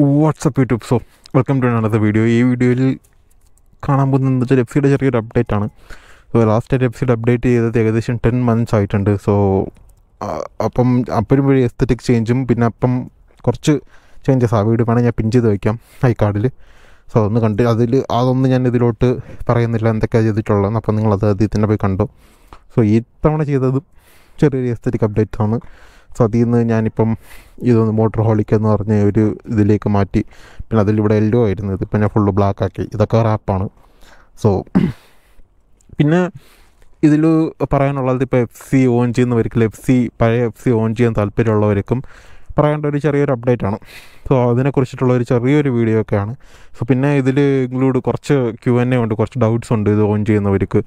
WhatsApp YouTube so welcome to another video ഈ വീഡിയോയിൽ കാണാൻ പോകുന്നത് എന്താ വെച്ചാൽ എഫ്സിയുടെ ചെറിയൊരു അപ്ഡേറ്റ് ആണ് സോ ലാസ്റ്റ് ആയിട്ട് എഫ് അപ്ഡേറ്റ് ചെയ്തത് ഏകദേശം ടെൻ മന്ത്സ് ആയിട്ടുണ്ട് സോ അപ്പം അപ്പോഴും വഴി എസ്തറ്റിക് ചേഞ്ചും പിന്നെ അപ്പം കുറച്ച് ചേഞ്ചസ് ആ വീഡിയോ വേണേൽ ഞാൻ പിൻ ചെയ്ത് വയ്ക്കാം ഐ കാർഡിൽ സോ അതൊന്ന് കണ്ട് അതിൽ അതൊന്നും ഞാൻ ഇതിലോട്ട് പറയുന്നില്ല എന്തൊക്കെയാണ് ചെയ്തിട്ടുള്ളതെന്ന് അപ്പം നിങ്ങൾ അത് ആദ്യം തന്നെ പോയി കണ്ടു സോ ഈ തവണ ചെയ്തതും ചെറിയൊരു എസ്തറ്റിക് അപ്ഡേറ്റ് ആണ് സതിയിൽ നിന്ന് ഞാനിപ്പം ഇതൊന്ന് മോട്ടർ ഹോളിക് എന്ന് പറഞ്ഞ ഒരു ഇതിലേക്ക് മാറ്റി പിന്നെ അതിലിവിടെ എല്ലോ ആയിരുന്നു ഇതിപ്പോൾ ഞാൻ ഫുള്ള് ബ്ലാക്ക് ആക്കി ഇതൊക്കെ റാപ്പാണ് സോ പിന്നെ ഇതിൽ പറയാനുള്ളത് ഇപ്പോൾ എഫ് സി ഓൺ ചെയ്യുന്ന എഫ് സി പഴയ എഫ് സി ഓൺ ചെയ്യാൻ താല്പര്യമുള്ളവർക്കും പറയേണ്ട ഒരു ചെറിയൊരു അപ്ഡേറ്റ് ആണ് സോ അതിനെക്കുറിച്ചിട്ടുള്ള ഒരു ചെറിയൊരു വീഡിയോ ഒക്കെയാണ് സോ പിന്നെ ഇതിൽ ഇൻക്ലൂഡ് കുറച്ച് ക്യു എൻ എ ഉണ്ട് കുറച്ച് ഡൗട്ട്സ് ഉണ്ട് ഇത് ഓൺ ചെയ്യുന്നവർക്ക്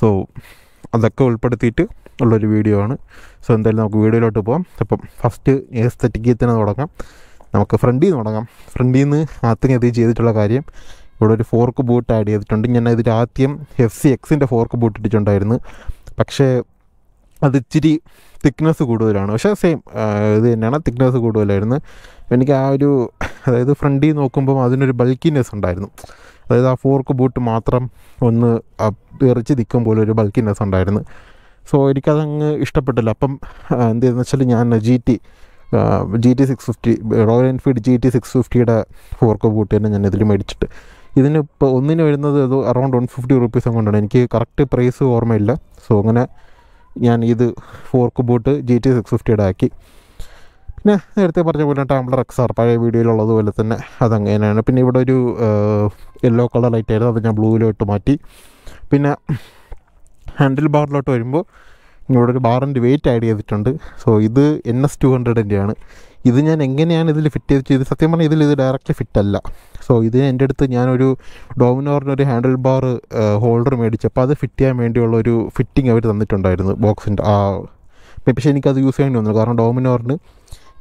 സോ അതൊക്കെ ഉൾപ്പെടുത്തിയിട്ട് ഉള്ളൊരു വീഡിയോ ആണ് സോ എന്തായാലും നമുക്ക് വീഡിയോയിലോട്ട് പോകാം അപ്പം ഫസ്റ്റ് എസ്തറ്റിക്കിൽ തന്നെ തുടങ്ങാം നമുക്ക് ഫ്രണ്ടിൽ നിന്ന് തുടങ്ങാം ഫ്രണ്ടിൽ നിന്ന് ആദ്യം അത് ചെയ്തിട്ടുള്ള കാര്യം ഇവിടെ ഒരു ഫോർക്ക് ബൂട്ട് ആഡ് ചെയ്തിട്ടുണ്ട് ഞാൻ ഇതിൽ ആദ്യം എഫ് സി എക്സിൻ്റെ ഫോർക്ക് ബൂട്ട് ഇട്ടിട്ടുണ്ടായിരുന്നു പക്ഷേ അത് ഇച്ചിരി തിക്നെസ് കൂടുതലാണ് പക്ഷേ സെയിം ഇത് തന്നെയാണ് തിക്നെസ് കൂടുതലായിരുന്നു എനിക്ക് ആ ഒരു അതായത് ഫ്രണ്ടിൽ നോക്കുമ്പം അതിനൊരു ബൾക്കിനെസ് ഉണ്ടായിരുന്നു അതായത് ആ ഫോർക്ക് ബൂട്ട് മാത്രം ഒന്ന് ഇറച്ചി നിൽക്കുമ്പോൾ പോലെ ഒരു ബൾക്കിനെസ് ഉണ്ടായിരുന്നു സോ എനിക്കതങ്ങ് ഇഷ്ടപ്പെട്ടില്ല അപ്പം എന്ത് ചെയ്തെന്ന് വെച്ചാൽ ഞാൻ G T G T six fifty Royal Enfield G T six ഫിഫ്റ്റിയുടെ ഫോർക്ക് ബൂട്ട് തന്നെ ഞാൻ ഇതിൽ മേടിച്ചിട്ട് ഇതിന് ഇപ്പോൾ ഒന്നിന് വരുന്നത് ഇത് അറൗണ്ട് വൺ ഫിഫ്റ്റി റുപ്പീസ് അങ്ങോട്ടാണ് എനിക്ക് കറക്റ്റ് പ്രൈസ് ഓർമ്മയില്ല സോ അങ്ങനെ ഞാൻ ഇത് fork boot G T six ഫിഫ്റ്റിയുടെ ആക്കി പിന്നെ നേരത്തെ പറഞ്ഞ പോലെ ടാംബ്ലർ ആർ പഴയ വീഡിയോയിലുള്ളതുപോലെ തന്നെ അതങ്ങനെയാണ് പിന്നെ ഇവിടെ ഒരു യെല്ലോ കളർ ലൈറ്റ് ആയിരുന്നു അത് ഞാൻ ബ്ലൂയിലോട്ട് മാറ്റി പിന്നെ ഹാൻഡിൽ ബാറിലോട്ട് വരുമ്പോൾ ഇവിടെ ഒരു ബാറിൻ്റെ വെയിറ്റ് ആഡ് ചെയ്തിട്ടുണ്ട് സോ ഇത് എൻ എസ് ടു ഹൺഡ്രഡിൻ്റെ ആണ് ഇത് ഞാൻ എങ്ങനെയാണ് ഇതിൽ ഫിറ്റ് ചെയ്ത് ചെയ്ത് സത്യം പറഞ്ഞാൽ ഇതിൽ ഇത് ഡയറക്റ്റ് ഫിറ്റ് അല്ല സോ ഇത് എൻ്റെ അടുത്ത് ഞാനൊരു ഡോമിനോറിൻ്റെ ഒരു ഹാൻഡിൽ ബാർ ഹോൾഡർ മേടിച്ചപ്പോൾ അത് ഫിറ്റ് ചെയ്യാൻ വേണ്ടിയുള്ള ഒരു ഫിറ്റിംഗ് അവർ തന്നിട്ടുണ്ടായിരുന്നു ബോക്സിൻ്റെ ആ പക്ഷേ എനിക്കത് യൂസ് ചെയ്യേണ്ടി വന്നു കാരണം ഡോമിനോറിന്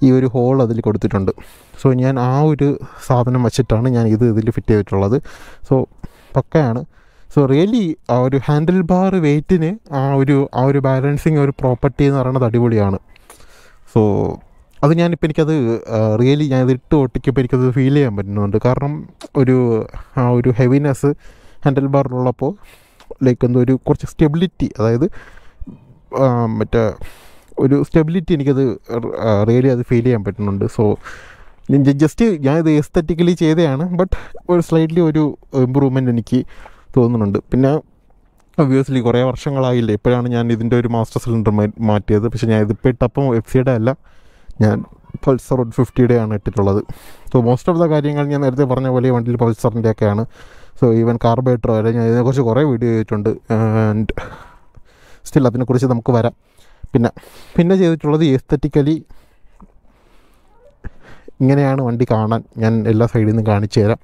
ഈ ഒരു ഹോൾ അതിൽ കൊടുത്തിട്ടുണ്ട് സോ ഞാൻ ആ ഒരു സാധനം വെച്ചിട്ടാണ് ഞാൻ ഇത് ഇതിൽ ഫിറ്റ് ചെയ്തിട്ടുള്ളത് സോ പക്കയാണ് സോ റിയലി ആ ഒരു ഹാൻഡിൽ ബാർ വെയ്റ്റിന് ആ ഒരു ആ ഒരു ബാലൻസിങ് ഒരു പ്രോപ്പർട്ടി എന്ന് പറയുന്നത് അടിപൊളിയാണ് സോ അത് ഞാനിപ്പോൾ എനിക്കത് റിയലി ഞാൻ ഇത് ഇട്ട് ഓട്ടിക്കപ്പോൾ എനിക്കത് ഫീൽ ചെയ്യാൻ പറ്റുന്നുണ്ട് കാരണം ഒരു ആ ഒരു ഹെവിനെസ് ഹാൻഡിൽ ബാറിലുള്ളപ്പോൾ ലൈക്ക് എന്തോ ഒരു കുറച്ച് സ്റ്റെബിലിറ്റി അതായത് മറ്റേ ഒരു സ്റ്റെബിലിറ്റി എനിക്കത് റിയലി അത് ഫീൽ ചെയ്യാൻ പറ്റുന്നുണ്ട് സോ ജസ്റ്റ് ഞാനിത് എസ്തറ്റിക്കലി ചെയ്തതാണ് ബട്ട് ഒരു സ്ലൈറ്റ്ലി ഒരു ഇമ്പ്രൂവ്മെൻറ്റ് എനിക്ക് തോന്നുന്നുണ്ട് പിന്നെ ഒബ്വിയസ്ലി കുറേ വർഷങ്ങളായില്ലേ ഇപ്പോഴാണ് ഞാൻ ഇതിൻ്റെ ഒരു മാസ്റ്റർ സിലിണ്ടർ മാറ്റിയത് പക്ഷേ ഞാൻ ഇതിപ്പോൾ ഇട്ടപ്പം എഫ് സിയുടെ അല്ല ഞാൻ പൾസർ വൺ ഫിഫ്റ്റിയുടെയാണ് ഇട്ടിട്ടുള്ളത് സോ മോസ്റ്റ് ഓഫ് ദ കാര്യങ്ങൾ ഞാൻ നേരത്തെ പറഞ്ഞ പോലെ വണ്ടിയിൽ പൾസറിൻ്റെ ഒക്കെയാണ് സോ ഈവൻ കാർബേറ്റർ വരെ ഞാൻ ഇതിനെക്കുറിച്ച് കുറേ വീഡിയോ ചെയ്തിട്ടുണ്ട് ആൻഡ് സ്റ്റിൽ അതിനെക്കുറിച്ച് നമുക്ക് വരാം പിന്നെ പിന്നെ ചെയ്തിട്ടുള്ളത് എസ്തറ്റിക്കലി ഇങ്ങനെയാണ് വണ്ടി കാണാൻ ഞാൻ എല്ലാ സൈഡിൽ നിന്ന് കാണിച്ചു തരാം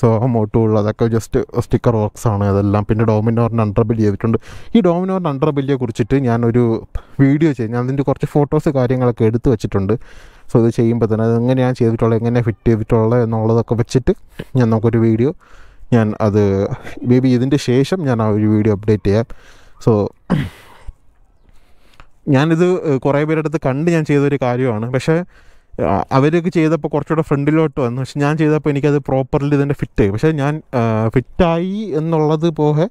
സോ മോട്ടുകൾ അതൊക്കെ ജസ്റ്റ് സ്റ്റിക്കർ വർക്ക്സ് ആണ് അതെല്ലാം പിന്നെ ഡോമിനോറിൻ്റെ അണ്ടർ ബില്ല് ചെയ്തിട്ടുണ്ട് ഈ ഡോമിനോറിൻ്റെ അണ്ടർ ബില്ലിയെ കുറിച്ചിട്ട് ഞാനൊരു വീഡിയോ ചെയ്യും ഞാൻ അതിൻ്റെ കുറച്ച് ഫോട്ടോസ് കാര്യങ്ങളൊക്കെ എടുത്ത് വെച്ചിട്ടുണ്ട് സോ ഇത് ചെയ്യുമ്പോൾ തന്നെ ഞാൻ ചെയ്തിട്ടുള്ളത് എങ്ങനെ ഫിറ്റ് ചെയ്തിട്ടുള്ളത് എന്നുള്ളതൊക്കെ വെച്ചിട്ട് ഞാൻ നമുക്കൊരു വീഡിയോ ഞാൻ അത് മേ ബി ഇതിൻ്റെ ശേഷം ഞാൻ ആ ഒരു വീഡിയോ അപ്ഡേറ്റ് ചെയ്യാം സോ ഞാനിത് കുറേ പേരുടെ അടുത്ത് കണ്ട് ഞാൻ ചെയ്തൊരു കാര്യമാണ് പക്ഷേ അവരൊക്കെ ചെയ്തപ്പോൾ കുറച്ചുകൂടെ ഫ്രണ്ടിലോട്ട് വന്നു പക്ഷെ ഞാൻ ചെയ്തപ്പോൾ എനിക്കത് പ്രോപ്പർലി ഇതിൻ്റെ ഫിറ്റ് ആയി പക്ഷേ ഞാൻ ഫിറ്റായി എന്നുള്ളത് പോകെ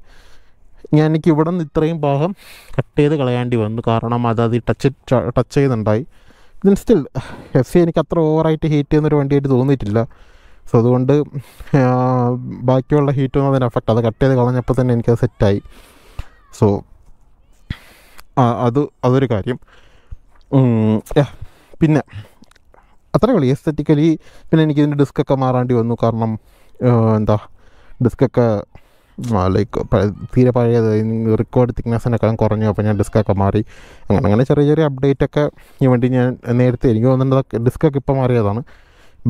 ഞാൻ എനിക്ക് ഇവിടെ നിന്ന് ഇത്രയും ഭാഗം കട്ട് ചെയ്ത് കളയാണ്ടി വന്നു കാരണം അത് അത് ടച്ച് ടച്ച് ചെയ്തുണ്ടായി ദെൻ സ്റ്റിൽ എഫ് സി എനിക്ക് അത്ര ഓവറായിട്ട് ഹീറ്റ് ചെയ്യുന്നൊരു വണ്ടിയായിട്ട് തോന്നിയിട്ടില്ല സോ അതുകൊണ്ട് ബാക്കിയുള്ള ഹീറ്റ് ഒന്നും അതിന് എഫക്റ്റ് അത് കട്ട് ചെയ്ത് കളഞ്ഞപ്പോൾ തന്നെ എനിക്കത് സെറ്റായി സോ അത് അതൊരു കാര്യം പിന്നെ അത്രേ ഉള്ളൂ എസ്തറ്റിക്കലി പിന്നെ എനിക്ക് ഇതിൻ്റെ ഒക്കെ മാറാണ്ടി വന്നു കാരണം എന്താ ഒക്കെ ലൈക്ക് തീരെ പഴയത് റെക്കോർഡ് തിക്നെസ്സിനൊക്കെ കുറഞ്ഞു അപ്പോൾ ഞാൻ ഡിസ്കൊക്കെ മാറി അങ്ങനെ അങ്ങനെ ചെറിയ ചെറിയ അപ്ഡേറ്റ് ഒക്കെ ഈ വണ്ടി ഞാൻ നേരത്തെ എനിക്ക് ഡിസ്ക് ഡിസ്കൊക്കെ ഇപ്പോൾ മാറിയതാണ്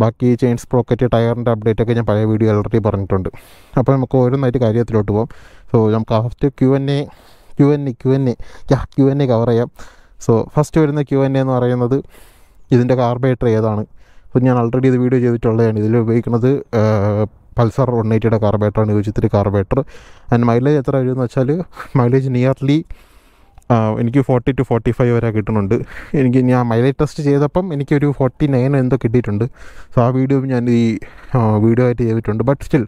ബാക്കി ചെയിൻസ് പ്രോക്കറ്റ് ടയറിൻ്റെ അപ്ഡേറ്റ് ഒക്കെ ഞാൻ പഴയ വീഡിയോ ഓൾറെഡി പറഞ്ഞിട്ടുണ്ട് അപ്പോൾ നമുക്ക് ഓരോന്നായിട്ട് കാര്യത്തിലോട്ട് പോകാം സോ നമുക്ക് first Q N A Q N A Q N A Q N A cover ചെയ്യാം സോ ഫസ്റ്റ് വരുന്ന ക്യു എൻ എ എന്ന് പറയുന്നത് ഇതിൻ്റെ കാർബേറ്റർ ഏതാണ് അപ്പോൾ ഞാൻ ഓൾറെഡി ഇത് വീഡിയോ ചെയ്തിട്ടുള്ളതാണ് ഇതിൽ ഉപയോഗിക്കുന്നത് പൾസർ വൺ എയ്റ്റിയുടെ കാർബേറ്ററാണ് U G three carburettor and mileage എത്ര വരുമെന്ന് വെച്ചാൽ മൈലേജ് നിയർലി എനിക്ക് ഫോർട്ടി ടു ഫോർട്ടി ഫൈവ് വരെ കിട്ടുന്നുണ്ട് എനിക്ക് ഞാൻ മൈലേജ് ടെസ്റ്റ് ചെയ്തപ്പം എനിക്കൊരു ഫോർട്ടി നയൻ എന്തോ കിട്ടിയിട്ടുണ്ട് സോ ആ വീഡിയോ ഞാൻ ഈ വീഡിയോ ആയിട്ട് ചെയ്തിട്ടുണ്ട് ബട്ട് സ്റ്റിൽ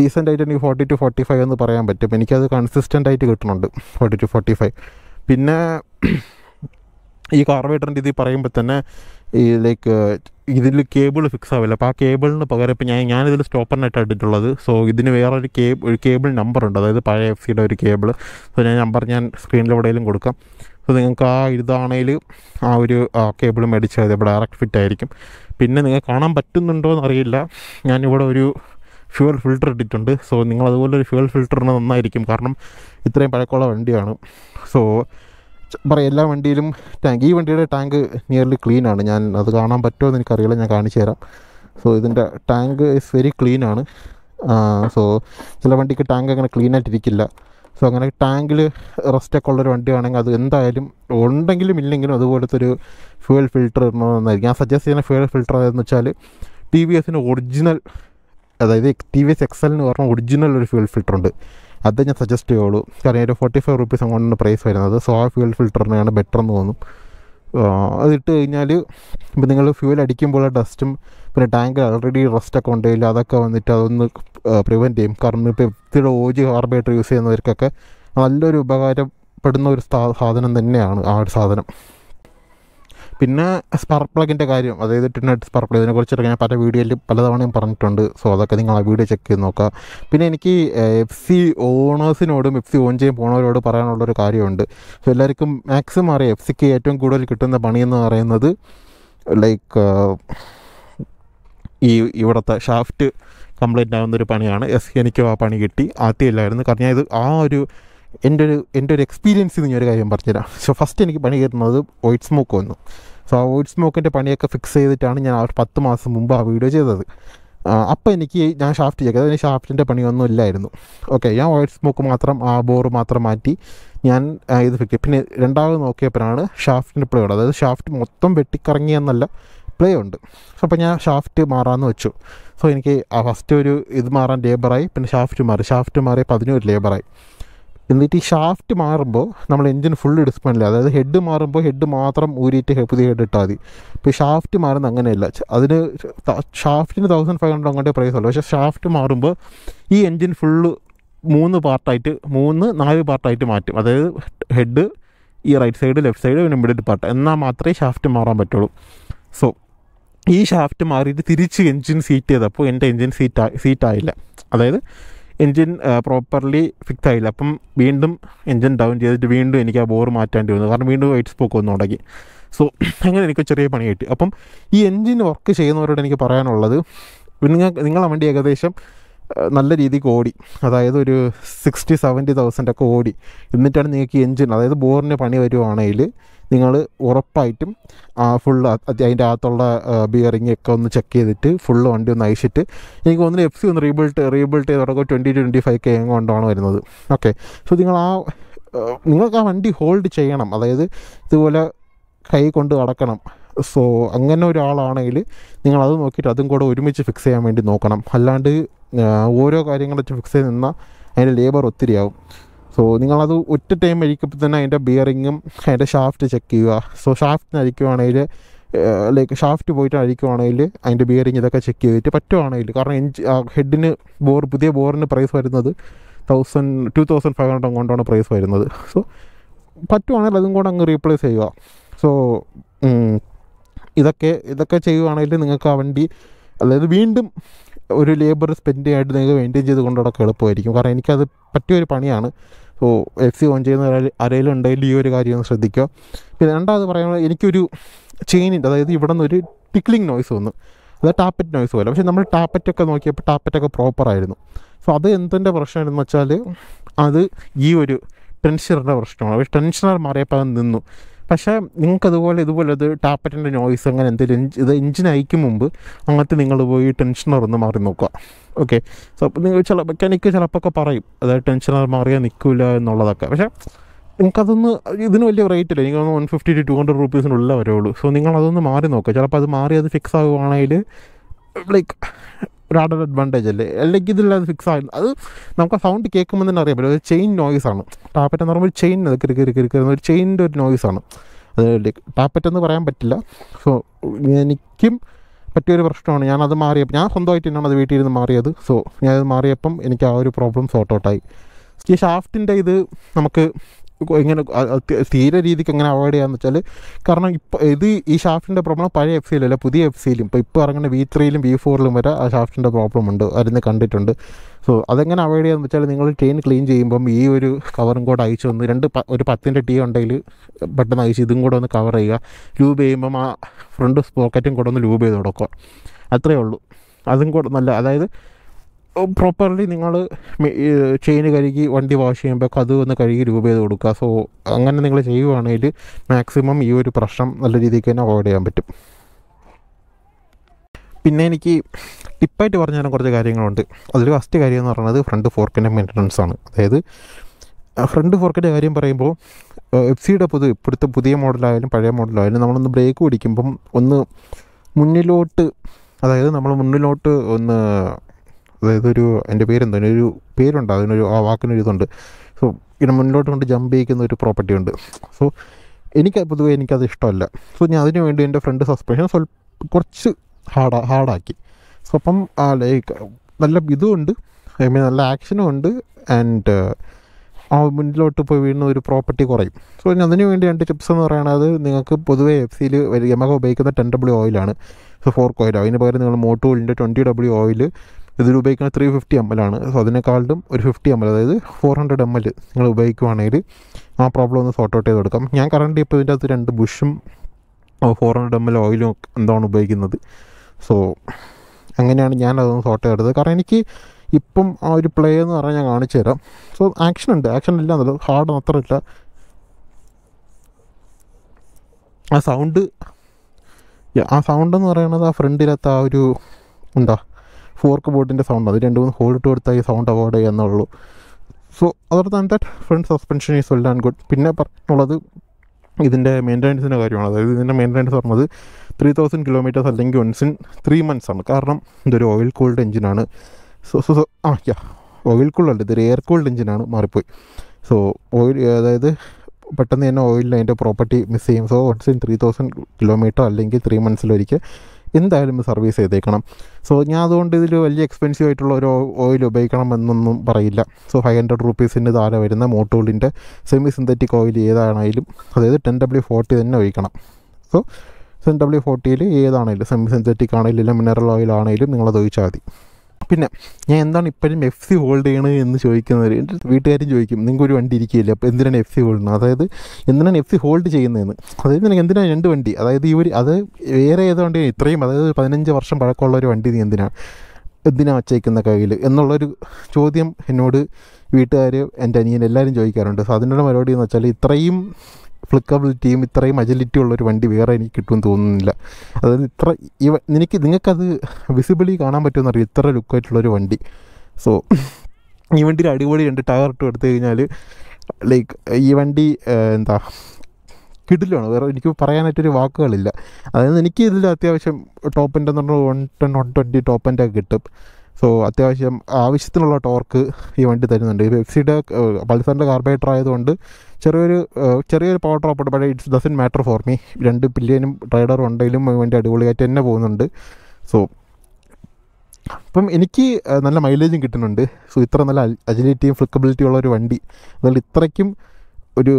ഡീസെൻ്റ് ആയിട്ട് എനിക്ക് ഫോർട്ടി ടു ഫോർട്ടി ഫൈവ് എന്ന് പറയാൻ പറ്റും എനിക്കത് കൺസിസ്റ്റൻ്റ് ആയിട്ട് കിട്ടുന്നുണ്ട് ഫോർട്ടി ടു ഫോർട്ടി ഫൈവ് പിന്നെ ഈ കാർബേറ്ററിൻ്റെ ഇതിൽ പറയുമ്പോൾ തന്നെ ഈ ലൈക്ക് ഇതിൽ കേബിൾ ഫിക്സ് ആവില്ല അപ്പോൾ ആ കേബിളിന് പകരം ഇപ്പോൾ ഞാൻ ഞാനിതിൽ സ്റ്റോപ്പറിനായിട്ട് ഇട്ടിട്ടുള്ളത് സോ ഇതിന് വേറൊരു കേബിൾ ഒരു കേബിൾ നമ്പർ ഉണ്ട് അതായത് പഴയ എഫ് സിയുടെ ഒരു കേബിൾ സോ ഞാൻ നമ്പർ ഞാൻ എവിടെയെങ്കിലും കൊടുക്കാം സോ നിങ്ങൾക്ക് ആ ഇതാണെങ്കിൽ ആ ഒരു കേബിൾ മേടിച്ചാൽ മതി ഡയറക്റ്റ് ഫിറ്റ് ആയിരിക്കും പിന്നെ നിങ്ങൾക്ക് കാണാൻ പറ്റുന്നുണ്ടോ ഞാൻ ഞാനിവിടെ ഒരു ഫ്യൂവൽ ഫിൽട്ടർ ഇട്ടിട്ടുണ്ട് സോ നിങ്ങൾ ഒരു ഫ്യൂവൽ ഫിൽട്ടറിന് നന്നായിരിക്കും കാരണം ഇത്രയും പഴക്കമുള്ള വണ്ടിയാണ് സോ പറയാം എല്ലാ വണ്ടിയിലും ടാങ്ക് ഈ വണ്ടിയുടെ ടാങ്ക് നിയർലി ക്ലീൻ ആണ് ഞാൻ അത് കാണാൻ പറ്റുമോ എന്ന് എനിക്കറിയില്ല ഞാൻ കാണിച്ചു തരാം സോ ഇതിൻ്റെ ടാങ്ക് ഇസ് വെരി ക്ലീൻ ആണ് സോ ചില വണ്ടിക്ക് ടാങ്ക് അങ്ങനെ ക്ലീൻ ആയിട്ടിരിക്കില്ല സോ അങ്ങനെ ടാങ്കിൽ റസ്റ്റൊക്കെ ഉള്ളൊരു വണ്ടിയാണെങ്കിൽ അത് എന്തായാലും ഉണ്ടെങ്കിലും ഇല്ലെങ്കിലും അതുപോലത്തെ ഒരു ഫ്യൂൽ ഫിൽറ്റർ ഇടണമെന്നായിരിക്കും ഞാൻ സജസ്റ്റ് ചെയ്യുന്ന ഫ്യൂൽ ഫിൽറ്റർ അതെന്ന് വെച്ചാൽ ടി വി എസിന് ഒറിജിനൽ അതായത് ടി വി എസ് എക്സൽ എന്ന് പറഞ്ഞ ഒറിജിനൽ ഒരു ഫ്യൂൽ ഫിൽറ്റർ ഉണ്ട് അത് ഞാൻ സജസ്റ്റ് ചെയ്യുള്ളൂ കാരണം ഒരു ഫോർട്ടി ഫൈവ് റുപ്പീസ് അങ്ങോട്ടാണ് പ്രൈസ് വരുന്നത് സോ ഫ്യൂൽ ഫിൽറ്ററിനെയാണ് ബെറ്റർ എന്ന് തോന്നും അതിട്ട് കഴിഞ്ഞാൽ ഇപ്പം നിങ്ങൾ ഫ്യൂൽ അടിക്കുമ്പോൾ ഡസ്റ്റും പിന്നെ ടാങ്കിൽ ഓൾറെഡി റസ്റ്റൊക്കെ ഉണ്ടെങ്കിൽ അതൊക്കെ വന്നിട്ട് അതൊന്ന് പ്രിവെൻറ്റ് ചെയ്യും കാരണം ഇപ്പോൾ ഇത്തിരി ഓജ് കാർബേറ്റർ യൂസ് ചെയ്യുന്നവർക്കൊക്കെ നല്ലൊരു ഉപകാരപ്പെടുന്ന ഒരു സാധനം തന്നെയാണ് ആ ഒരു സാധനം പിന്നെ സ്പാർക്ക് പ്ലഗിൻ്റെ കാര്യം അതായത് ടിനെറ്റ് സ്പാർക്ക് പ്ലഗ് ഇതിനെക്കുറിച്ചൊക്കെ ഞാൻ പല വീഡിയോയിൽ പലതവണയും പറഞ്ഞിട്ടുണ്ട് സോ അതൊക്കെ നിങ്ങൾ ആ വീഡിയോ ചെക്ക് ചെയ്ത് നോക്കുക പിന്നെ എനിക്ക് എഫ് സി ഓണേഴ്സിനോടും എഫ് സി ഓൺ ചെയ്യാൻ പോണവരോട് പറയാനുള്ളൊരു കാര്യമുണ്ട് സോ എല്ലാവർക്കും മാക്സിമം അറിയാം എഫ് സിക്ക് ഏറ്റവും കൂടുതൽ കിട്ടുന്ന പണിയെന്ന് പറയുന്നത് ലൈക്ക് ഈ ഇവിടുത്തെ ഷാഫ്റ്റ് കംപ്ലൈൻ്റ് ആവുന്നൊരു പണിയാണ് എസ് എനിക്കും ആ പണി കിട്ടി ആദ്യമില്ലായിരുന്നു കാരണം ഞാൻ ഇത് ആ ഒരു എൻ്റെ ഒരു എൻ്റെ ഒരു എക്സ്പീരിയൻസ് എന്ന് ഞാനൊരു കാര്യം പറഞ്ഞുതരാം സോ ഫസ്റ്റ് എനിക്ക് പണി കയറുന്നത് ഓയിറ്റ് സ്മോക്ക് വന്നു സോ ആ ഓയിറ്റ് സ്മോക്കിൻ്റെ പണിയൊക്കെ ഫിക്സ് ചെയ്തിട്ടാണ് ഞാൻ ആ പത്ത് മാസം മുമ്പ് ആ വീഡിയോ ചെയ്തത് അപ്പോൾ എനിക്ക് ഞാൻ ഷാഫ്റ്റ് ചെയ്യാം അതായത് ഷാഫ്റ്റിൻ്റെ പണിയൊന്നും ഇല്ലായിരുന്നു ഓക്കെ ഞാൻ ഓയിറ്റ് സ്മോക്ക് മാത്രം ആ ബോർ മാത്രം മാറ്റി ഞാൻ ഇത് ഫിക്സ് പിന്നെ രണ്ടാമത് നോക്കിയപ്പോഴാണ് ഷാഫ്റ്റിൻ്റെ പ്ലേ ഉണ്ട് അതായത് ഷാഫ്റ്റ് മൊത്തം എന്നല്ല പ്ലേ ഉണ്ട് അപ്പോൾ ഞാൻ ഷാഫ്റ്റ് മാറാമെന്ന് വെച്ചു സോ എനിക്ക് ആ ഫസ്റ്റ് ഒരു ഇത് മാറാൻ ലേബറായി പിന്നെ ഷാഫ്റ്റ് മാറി ഷാഫ്റ്റ് മാറിയപ്പോൾ അതിനൊരു ലേബറായി എന്നിട്ട് ഈ ഷാഫ്റ്റ് മാറുമ്പോൾ നമ്മൾ എൻജിൻ ഫുൾ ഡിസ്പെൻഡില്ല അതായത് ഹെഡ് മാറുമ്പോൾ ഹെഡ് മാത്രം ഊരിയിട്ട് പുതിയ ഹെഡ് ഇട്ടാൽ മതി ഇപ്പോൾ ഷാഫ്റ്റ് മാറുന്ന അങ്ങനെയല്ല അതിന് ഷാഫ്റ്റിന് തൗസൻഡ് ഫൈവ് ഹൺഡ്രഡ് അങ്ങോട്ടേ പ്രൈസ് ഉള്ളൂ പക്ഷേ ഷാഫ്റ്റ് മാറുമ്പോൾ ഈ എൻജിൻ ഫുള്ള് മൂന്ന് പാർട്ടായിട്ട് മൂന്ന് നാല് പാർട്ടായിട്ട് മാറ്റും അതായത് ഹെഡ് ഈ റൈറ്റ് സൈഡ് ലെഫ്റ്റ് സൈഡ് പിന്നെ മിഡിൽ പാർട്ട് എന്നാൽ മാത്രമേ ഷാഫ്റ്റ് മാറാൻ പറ്റുള്ളൂ സോ ഈ ഷാഫ്റ്റ് മാറിയിട്ട് തിരിച്ച് എൻജിൻ സീറ്റ് ചെയ്തപ്പോൾ എൻ്റെ എൻജിൻ സീറ്റ് സീറ്റായില്ല അതായത് എൻജിൻ പ്രോപ്പർലി ഫിക്സ് ആയില്ല അപ്പം വീണ്ടും എൻജിൻ ഡൗൺ ചെയ്തിട്ട് വീണ്ടും എനിക്ക് ആ ബോർ മാറ്റേണ്ടി വന്നു കാരണം വീണ്ടും വൈറ്റ് സ്പോക്ക് ഒന്നും ഉണ്ടാക്കി സോ അങ്ങനെ എനിക്ക് ചെറിയ പണി കിട്ടി അപ്പം ഈ എൻജിൻ വർക്ക് ചെയ്യുന്നവരോട് എനിക്ക് പറയാനുള്ളത് നിങ്ങൾ നിങ്ങളെ വണ്ടി ഏകദേശം നല്ല രീതിക്ക് ഓടി അതായത് ഒരു സിക്സ്റ്റി സെവൻറ്റി തൗസൻഡ് ഒക്കെ ഓടി എന്നിട്ടാണ് നിങ്ങൾക്ക് എൻജിൻ അതായത് ബോറിന് പണി വരുവാണെങ്കിൽ നിങ്ങൾ ഉറപ്പായിട്ടും ആ ഫുൾ അതിൻ്റെ അകത്തുള്ള ബിയറിംഗ് ഒക്കെ ഒന്ന് ചെക്ക് ചെയ്തിട്ട് ഫുൾ വണ്ടി ഒന്ന് അയച്ചിട്ട് എനിക്ക് ഒന്ന് എഫ് സി ഒന്ന് റീബിൾട്ട് റീബിൾട്ട് ചെയ്ത് തുടങ്ങുമ്പോൾ ട്വൻറ്റി ട്വൻറ്റി ഫൈവ് കെ കൊണ്ടാണ് വരുന്നത് ഓക്കെ സോ നിങ്ങൾ ആ നിങ്ങൾക്ക് ആ വണ്ടി ഹോൾഡ് ചെയ്യണം അതായത് ഇതുപോലെ കൈ കൊണ്ട് നടക്കണം സോ അങ്ങനെ ഒരാളാണെങ്കിൽ നിങ്ങൾ അത് നോക്കിയിട്ട് അതും കൂടെ ഒരുമിച്ച് ഫിക്സ് ചെയ്യാൻ വേണ്ടി നോക്കണം അല്ലാണ്ട് ഓരോ കാര്യങ്ങളും ഫിക്സ് ചെയ്ത് നിന്നാൽ അതിൻ്റെ ലേബർ ഒത്തിരിയാവും സോ നിങ്ങളത് ഒറ്റ ടൈം അഴിക്കുമ്പോൾ തന്നെ അതിൻ്റെ ബിയറിങ്ങും അതിൻ്റെ ഷാഫ്റ്റ് ചെക്ക് ചെയ്യുക സോ ഷാഫ്റ്റിന് അഴിക്കുവാണെങ്കിൽ ലൈക്ക് ഷാഫ്റ്റ് പോയിട്ട് അഴിക്കുവാണെങ്കിൽ അതിൻ്റെ ബിയറിങ് ഇതൊക്കെ ചെക്ക് ചെയ്തിട്ട് പറ്റുവാണെങ്കിൽ കാരണം എഞ്ച് ഹെഡിന് ബോർ പുതിയ ബോറിന് പ്രൈസ് വരുന്നത് thousand two thousand five hundred കൊണ്ടാണ് പ്രൈസ് വരുന്നത് സോ പറ്റുവാണെങ്കിൽ അതും കൂടെ അങ്ങ് റീപ്ലേസ് ചെയ്യുക സോ ഇതൊക്കെ ഇതൊക്കെ ചെയ്യുവാണെങ്കിൽ നിങ്ങൾക്ക് ആ വണ്ടി അതായത് വീണ്ടും ഒരു ലേബർ സ്പെൻഡ് ചെയ്യായിട്ട് നിങ്ങൾക്ക് മെയിൻറ്റെയിൻ ചെയ്ത് കൊണ്ടുനടക്കുക എളുപ്പമായിരിക്കും കാരണം എനിക്കത് പറ്റിയൊരു പണിയാണ് സോ എഫ് സി ഓൺ ചെയ്യുന്ന അരയിലുണ്ടെങ്കിൽ ഈ ഒരു കാര്യം ഒന്ന് ശ്രദ്ധിക്കുക പിന്നെ രണ്ടാമത് പറയുന്നത് എനിക്കൊരു ചെയിനിൻ്റെ അതായത് ഇവിടെ നിന്ന് ഒരു ടിക്ലിംഗ് നോയ്സ് വന്നു അതായത് ടാപ്പറ്റ് നോയ്സ് പോലെ പക്ഷേ നമ്മൾ ടാപ്പറ്റൊക്കെ നോക്കിയപ്പോൾ ടാപ്പറ്റൊക്കെ പ്രോപ്പറായിരുന്നു സോ അത് എന്തിൻ്റെ പ്രശ്നമായിരുന്നു വെച്ചാൽ അത് ഈ ഒരു ടെൻഷനറിൻ്റെ പ്രശ്നമാണ് പക്ഷേ ടെൻഷനർ മാറിയപ്പോൾ അത് നിന്നു പക്ഷേ നിങ്ങൾക്ക് അതുപോലെ ഇതുപോലെ ഇത് ടാപ്പറ്റിൻ്റെ നോയ്സ് അങ്ങനെ എന്തെങ്കിലും ഇത് എഞ്ചിൻ അയക്കും മുമ്പ് അങ്ങനത്തെ നിങ്ങൾ പോയി ടെൻഷനറൊന്ന് മാറി നോക്കുക ഓക്കെ സോ നിങ്ങൾ ചില മെക്കാനിക്ക് ചിലപ്പോൾ ഒക്കെ പറയും അതായത് ടെൻഷനർ മാറിയാൽ നിൽക്കില്ല എന്നുള്ളതൊക്കെ പക്ഷേ നിങ്ങൾക്കതൊന്ന് ഇതിന് വലിയ റേറ്റ് ഇല്ല എനിക്കൊന്ന് one fifty two two hundred റുപ്പീസിനുള്ളിൽ വരുള്ളൂ സോ നിങ്ങളതൊന്ന് മാറി നോക്കുക ചിലപ്പോൾ അത് മാറി അത് ഫിക്സ് ആകുവാണെങ്കിൽ ലൈക്ക് ഒരു ആഡഡ് അഡ്വാൻറ്റേജ് അല്ലേ അല്ലെങ്കിൽ ഇതിലത് ഫിക്സ് ആയില്ല അത് നമുക്ക് ആ സൗണ്ട് കേൾക്കുമ്പോൾ തന്നെ അറിയാൻ പറ്റും ഒരു ചെയിൻ നോയ്സാണ് ടാപ്പറ്റ് എന്ന് പറയുമ്പോൾ ചെയിൻ ചെയിൻ കിരി കിരി കിരി ഒരു ചെയിനിൻ്റെ ഒരു നോയ്സാണ് അത് ടാപ്പറ്റ് എന്ന് പറയാൻ പറ്റില്ല സോ എനിക്കും പറ്റിയൊരു പ്രശ്നമാണ് ഞാനത് മാറിയപ്പോൾ ഞാൻ സ്വന്തമായിട്ട് തന്നെയാണ് അത് വീട്ടിൽ ഇരുന്ന് മാറിയത് സോ ഞാനത് മാറിയപ്പം എനിക്ക് ആ ഒരു പ്രോബ്ലം സോർട്ട് ഔട്ടായി ഈ ഷാഫ്റ്റിൻ്റെ ഇത് നമുക്ക് ഇങ്ങനെ തീരെ രീതിക്ക് എങ്ങനെ അവോയ്ഡ് ചെയ്യാന്ന് വെച്ചാൽ കാരണം ഇപ്പോൾ ഇത് ഈ ഷാഫ്റ്റിൻ്റെ പ്രോബ്ലം പഴയ എഫ് സിയിലല്ല പുതിയ എഫ് സിയിലും ഇപ്പോൾ ഇപ്പോൾ ഇറങ്ങുന്ന വി ത്രീയിലും വി ഫോറിലും വരെ ആ ഷാഫ്റ്റിൻ്റെ പ്രോബ്ലം ഉണ്ട് അതിന് കണ്ടിട്ടുണ്ട് സോ അതെങ്ങനെ അവോയ്ഡ് ചെയ്യാന്ന് വെച്ചാൽ നിങ്ങൾ ചെയിൻ ക്ലീൻ ചെയ്യുമ്പം ഈ ഒരു കവറും കൂടെ അയച്ചു വന്ന് രണ്ട് ഒരു പത്തിൻ്റെ ടീ ഉണ്ടെങ്കിൽ പെട്ടെന്ന് അയച്ച് ഇതും കൂടെ ഒന്ന് കവർ ചെയ്യുക ലൂബ് ചെയ്യുമ്പം ആ ഫ്രണ്ട് പോക്കറ്റും കൂടെ ഒന്ന് ലൂബ് ചെയ്ത് കൊടുക്കുക അത്രയേ ഉള്ളൂ അതും കൂടെ നല്ല അതായത് പ്രോപ്പർലി നിങ്ങൾ ചെയിന് കഴുകി വണ്ടി വാഷ് ചെയ്യുമ്പോൾ കത് ഒന്ന് കഴുകി രൂപ ചെയ്ത് കൊടുക്കുക സോ അങ്ങനെ നിങ്ങൾ ചെയ്യുവാണെങ്കിൽ മാക്സിമം ഈ ഒരു പ്രശ്നം നല്ല രീതിക്ക് തന്നെ അവോയ്ഡ് ചെയ്യാൻ പറ്റും പിന്നെ എനിക്ക് ടിപ്പായിട്ട് പറഞ്ഞു തരാൻ കുറച്ച് കാര്യങ്ങളുണ്ട് അതിൽ ഫസ്റ്റ് കാര്യം എന്ന് പറയുന്നത് ഫ്രണ്ട് ഫോർക്കിൻ്റെ മെയിൻ്റനൻസ് ആണ് അതായത് ഫ്രണ്ട് ഫോർക്കിൻ്റെ കാര്യം പറയുമ്പോൾ എഫ് സിയുടെ പുതു ഇപ്പോഴത്തെ പുതിയ മോഡലായാലും പഴയ മോഡലായാലും നമ്മളൊന്ന് ബ്രേക്ക് പിടിക്കുമ്പം ഒന്ന് മുന്നിലോട്ട് അതായത് നമ്മൾ മുന്നിലോട്ട് ഒന്ന് അതായത് ഒരു എൻ്റെ പേരെന്താണ് ഒരു പേരുണ്ട് അതിനൊരു ആ വാക്കിനൊരു ഇതുണ്ട് സോ ഇങ്ങനെ മുന്നോട്ട് കൊണ്ട് ജമ്പ് ചെയ്യിക്കുന്ന ഒരു പ്രോപ്പർട്ടി ഉണ്ട് സോ എനിക്ക് പൊതുവേ എനിക്കത് ഇഷ്ടമല്ല സോ ഞാൻ അതിന് വേണ്ടി എൻ്റെ ഫ്രണ്ട് സസ്പെൻഷൻ സ്വൽപ്പം കുറച്ച് ഹാർഡ് ഹാർഡാക്കി സോ അപ്പം ലൈക്ക് നല്ല ഇതുമുണ്ട് ഐ മീൻ നല്ല ആക്ഷനും ഉണ്ട് ആൻഡ് ആ മുന്നിലോട്ട് പോയി വീഴുന്ന ഒരു പ്രോപ്പർട്ടി കുറയും സോ ഞാൻ അതിന് വേണ്ടി രണ്ട് ടിപ്സ് എന്ന് പറയുന്നത് നിങ്ങൾക്ക് പൊതുവേ എഫ് സിയിൽ യമഹ ഉപയോഗിക്കുന്ന ടെൻ ഡബ്ല്യു ഓയിലാണ് സോ ഫോർ കോയിൽ അതിന് പകരം നിങ്ങൾ മോട്ടോളിൻ്റെ ട്വൻറ്റി ഡബ്ല്യു ഓയിൽ ഇത് ഉപയോഗിക്കുന്നത് ത്രീ ഫിഫ്റ്റി എം ആണ് സോ അതിനേക്കാളും ഒരു ഫിഫ്റ്റി എം എൽ അതായത് ഫോർ ഹൺഡ്രഡ് എം എൽ നിങ്ങൾ ഉപയോഗിക്കുവാണെങ്കിൽ ആ പ്രോബ്ലം ഒന്ന് സോർട്ട് ഔട്ട് ചെയ്ത് കൊടുക്കാം ഞാൻ കറണ്ട് ഇപ്പോൾ ഇതിൻ്റെ അകത്ത് രണ്ട് ബുഷും ഫോർ ഹൺഡ്രഡ് എം എൽ ഓയിലും എന്താണ് ഉപയോഗിക്കുന്നത് സോ അങ്ങനെയാണ് ഞാൻ അതൊന്ന് സോർട്ട് ചെയ്തത് കാരണം എനിക്ക് ഇപ്പം ആ ഒരു പ്ലേ എന്ന് പറഞ്ഞാൽ ഞാൻ കാണിച്ചു തരാം സോ ആക്ഷൻ ഉണ്ട് ആക്ഷൻ ഇല്ല എന്നല്ലോ ഹാർഡ് മാത്രമില്ല ആ സൗണ്ട് ആ സൗണ്ട് എന്ന് പറയുന്നത് ആ ഫ്രണ്ടിലത്തെ ആ ഒരു എന്താ ഫോർക്ക് ബോർഡിൻ്റെ സൗണ്ട് അത് രണ്ടു മൂന്ന് ഹോൾ ഇട്ട് കൊടുത്താൽ ഈ സൗണ്ട് അവോയ്ഡ് ചെയ്യാന്നുള്ളൂ സോ അതോടൊപ്പം തന്നെ that front suspension is well and good പിന്നെ പറഞ്ഞുള്ളത് ഇതിൻ്റെ മെയിൻ്റനൻസിൻ്റെ കാര്യമാണ് അതായത് ഇതിൻ്റെ മെയിൻ്റനൻസ് പറഞ്ഞത് ത്രീ തൗസൻഡ് കിലോമീറ്റേഴ്സ് അല്ലെങ്കിൽ ഇൻ ത്രീ മന്ത്സ് ആണ് കാരണം ഇതൊരു ഓയിൽ കൂൾഡ് എഞ്ചിനാണ് സോ സോ സോ ആ യാ ഓയിൽ കൂൾഡ് അല്ല ഇതൊരു എയർ കൂൾഡ് എഞ്ചിനാണ് മാറിപ്പോയി സോ ഓയിൽ അതായത് പെട്ടെന്ന് തന്നെ ഓയിലിൻ്റെ പ്രോപ്പർട്ടി മിസ് ചെയ്യും so once in three thousand kilometer അല്ലെങ്കിൽ ത്രീ മന്ത്സിലൊരിക്കൽ എന്തായാലും സർവീസ് ചെയ്തേക്കണം സോ ഞാൻ അതുകൊണ്ട് ഇതിൽ വലിയ എക്സ്പെൻസീവ് ആയിട്ടുള്ള ഒരു ഓയിൽ ഉപയോഗിക്കണം എന്നൊന്നും പറയില്ല സോ ഫൈവ് ഹൺഡ്രഡ് റുപ്പീസിന് താഴെ വരുന്ന മോട്ടോളിൻ്റെ സെമി സിന്തറ്റിക് ഓയിൽ ഏതാണെങ്കിലും അതായത് ടെൻ ഡബ്ല്യു ഫോർട്ടി തന്നെ ഒഴിക്കണം സോ സെൻ ഡബ്ല്യു ഫോർട്ടിയിൽ ഏതാണേലും സെമി സിന്തറ്റിക് ആണെങ്കിലും മിനറൽ ഓയിൽ ആണെങ്കിലും നിങ്ങളത് ഒഴിച്ചാൽ മതി പിന്നെ ഞാൻ എന്താണ് ഇപ്പോഴും എഫ് സി ഹോൾഡ് ചെയ്യണത് എന്ന് ചോദിക്കുന്നവർ എൻ്റെ വീട്ടുകാരും ചോദിക്കും നിങ്ങൾക്ക് ഒരു വണ്ടി ഇരിക്കുകയില്ല അപ്പോൾ എന്തിനാണ് എഫ് സി ഹോൾഡിന് അതായത് എന്തിനാണ് എഫ് സി ഹോൾഡ് ചെയ്യുന്നതെന്ന് അതായത് നിനക്ക് എന്തിനാണ് രണ്ട് വണ്ടി അതായത് ഈ ഒരു അത് വേറെ ഏത് വണ്ടി ഇത്രയും അതായത് പതിനഞ്ച് വർഷം പഴക്കമുള്ള ഒരു വണ്ടി നീ എന്തിനാണ് എന്തിനാണ് വച്ചേക്കുന്ന കയ്യിൽ എന്നുള്ളൊരു ചോദ്യം എന്നോട് വീട്ടുകാർ എൻ്റെ അനിയൻ എല്ലാവരും ചോദിക്കാറുണ്ട് സോ അതിനുള്ള മറുപടി എന്ന് വെച്ചാൽ ഇത്രയും അപ്ലിക്കബിലിറ്റിയും ഇത്രയും അജിലിറ്റി ഉള്ളൊരു വണ്ടി വേറെ എനിക്ക് കിട്ടുമെന്ന് തോന്നുന്നില്ല അതായത് ഇത്ര ഇവ എനിക്ക് നിങ്ങൾക്കത് വിസിബിളി കാണാൻ പറ്റുമെന്നറിയും ഇത്ര ലുക്കായിട്ടുള്ളൊരു വണ്ടി സോ ഈ വണ്ടിയിൽ അടിപൊളി രണ്ട് ടയർ ഇട്ട് എടുത്തു കഴിഞ്ഞാൽ ലൈക്ക് ഈ വണ്ടി എന്താ കിടിലാണ് വേറെ എനിക്ക് പറയാനായിട്ടൊരു വാക്കുകളില്ല അതായത് എനിക്ക് ഇതിൽ അത്യാവശ്യം ടോപ്പ് എന്ന് പറഞ്ഞാൽ one ten one twenty top ഒക്കെ കിട്ടും സോ അത്യാവശ്യം ആവശ്യത്തിനുള്ള ടോർക്ക് ഈ വണ്ടി തരുന്നുണ്ട് ഈ എഫ്സിയുടെ പൾസറിൻ്റെ കാർബേറ്റർ ആയതുകൊണ്ട് ചെറിയൊരു ചെറിയൊരു പവർ ഡ്രോപ്പ് ഉണ്ട് പക്ഷേ it's doesn't matter for me രണ്ട് പില്ലിയനും ട്രൈഡറും ഉണ്ടെങ്കിലും ഈ വണ്ടി അടിപൊളിയായിട്ട് തന്നെ പോകുന്നുണ്ട് സോ അപ്പം എനിക്ക് നല്ല മൈലേജും കിട്ടുന്നുണ്ട് സോ ഇത്ര നല്ല അജിലിറ്റിയും ഫ്ലിക്കബിലിറ്റി ഉള്ള ഒരു വണ്ടി എന്നാൽ ഇത്രയ്ക്കും ഒരു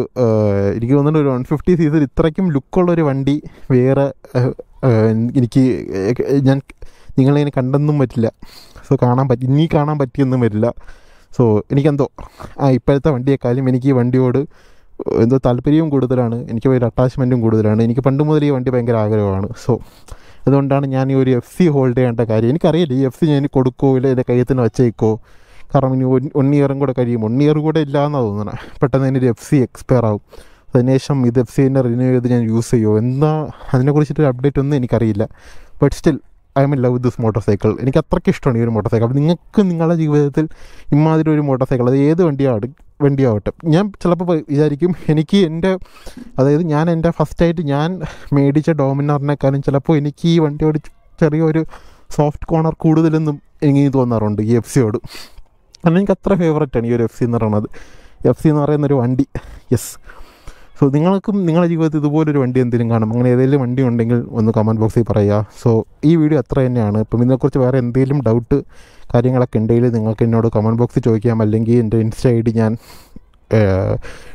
എനിക്ക് തോന്നുന്നുണ്ട് ഒരു വൺ ഫിഫ്റ്റി സീസൺ ഇത്രയ്ക്കും ലുക്കുള്ളൊരു വണ്ടി വേറെ എനിക്ക് ഞാൻ നിങ്ങളിങ്ങനെ കണ്ടെന്നും പറ്റില്ല സോ കാണാൻ പറ്റി ഇനി കാണാൻ പറ്റിയൊന്നും വരില്ല സോ എനിക്കെന്തോ ആ ഇപ്പോഴത്തെ വണ്ടിയെക്കാളും എനിക്ക് ഈ വണ്ടിയോട് എന്തോ താല്പര്യവും കൂടുതലാണ് എനിക്ക് ഒരു അറ്റാച്ച്മെൻറ്റും കൂടുതലാണ് എനിക്ക് പണ്ട് മുതൽ ഈ വണ്ടി ഭയങ്കര ആഗ്രഹമാണ് സോ അതുകൊണ്ടാണ് ഞാൻ ഈ ഒരു എഫ് സി ഹോൾഡ് ചെയ്യേണ്ട കാര്യം എനിക്കറിയില്ല ഈ എഫ് സി ഞാൻ കൊടുക്കോ ഇല്ല എൻ്റെ കയ്യത്തിന് തന്നെ വച്ചേക്കോ കാരണം ഇനി വൺ ഇയറും കൂടെ കഴിയും വൺ ഇയർ കൂടെ ഇല്ലയെന്നാണ് തോന്നുന്നത് പെട്ടെന്ന് ഒരു എഫ് സി എക്സ്പയർ ആവും അതിനുശേഷം ഇത് എഫ് സി തന്നെ റിന്യൂ ചെയ്ത് ഞാൻ യൂസ് ചെയ്യുമോ എന്താ അതിനെക്കുറിച്ചിട്ടൊരു അപ്ഡേറ്റ് ഒന്നും എനിക്കറിയില്ല but still I'm in love this motorcycle എനിക്ക് അത്രയ്ക്ക് ഇഷ്ടമാണ് ഈ ഒരു മോട്ടോർ സൈക്കിൾ അപ്പോൾ നിങ്ങൾക്ക് നിങ്ങളുടെ ജീവിതത്തിൽ ഇമാതിരി ഒരു മോട്ടോർ സൈക്കിൾ അത് ഏത് വണ്ടിയാണ് വണ്ടിയാവട്ടെ ഞാൻ ചിലപ്പോൾ വിചാരിക്കും എനിക്ക് എൻ്റെ അതായത് ഞാൻ എൻ്റെ ഫസ്റ്റായിട്ട് ഞാൻ മേടിച്ച ഡോമിനാറിനേക്കാളും ചിലപ്പോൾ എനിക്ക് ഈ വണ്ടിയോട് ചെറിയൊരു സോഫ്റ്റ് കോർണർ കൂടുതലെന്നും എനിക്ക് തോന്നാറുണ്ട് ഈ എഫ് സിയോട് കാരണം എനിക്ക് അത്ര ഫേവററ്റാണ് ഈ ഒരു എഫ് സി എന്ന് പറയുന്നത് എഫ് സി എന്ന് പറയുന്നൊരു വണ്ടി യെസ് സോ നിങ്ങൾക്കും നിങ്ങളുടെ ജീവിതത്തിൽ ഇതുപോലൊരു വണ്ടി എന്തെങ്കിലും കാണും അങ്ങനെ ഏതെങ്കിലും വണ്ടി ഉണ്ടെങ്കിൽ ഒന്ന് കമൻറ്റ് ബോക്സിൽ പറയുക സോ ഈ വീഡിയോ അത്ര തന്നെയാണ് ഇപ്പം ഇതിനെക്കുറിച്ച് വേറെ എന്തെങ്കിലും ഡൗട്ട് കാര്യങ്ങളൊക്കെ ഉണ്ടെങ്കിൽ നിങ്ങൾക്ക് എന്നോട് കമൻറ്റ് ബോക്സിൽ ചോദിക്കാം അല്ലെങ്കിൽ എൻ്റെ ഇൻസ്റ്റ ഐ ഡി ഞാൻ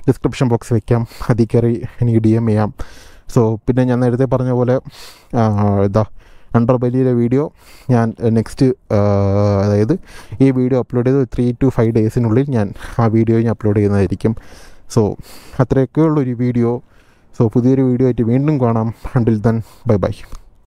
ഡിസ്ക്രിപ്ഷൻ ബോക്സ് വയ്ക്കാം അതിൽ കയറി എനിക്ക് ഡി എം ചെയ്യാം സോ പിന്നെ ഞാൻ നേരത്തെ പറഞ്ഞ പോലെ ഇതാ ബലിയിലെ വീഡിയോ ഞാൻ നെക്സ്റ്റ് അതായത് ഈ വീഡിയോ അപ്ലോഡ് ചെയ്ത് ത്രീ ടു ഫൈവ് ഡേയ്സിനുള്ളിൽ ഞാൻ ആ വീഡിയോ ഞാൻ അപ്ലോഡ് ചെയ്യുന്നതായിരിക്കും സോ അത്രയൊക്കെയുള്ളൊരു വീഡിയോ സോ പുതിയൊരു വീഡിയോ ആയിട്ട് വീണ്ടും കാണാം അണ്ടിൽ തൻ ബൈ ബൈ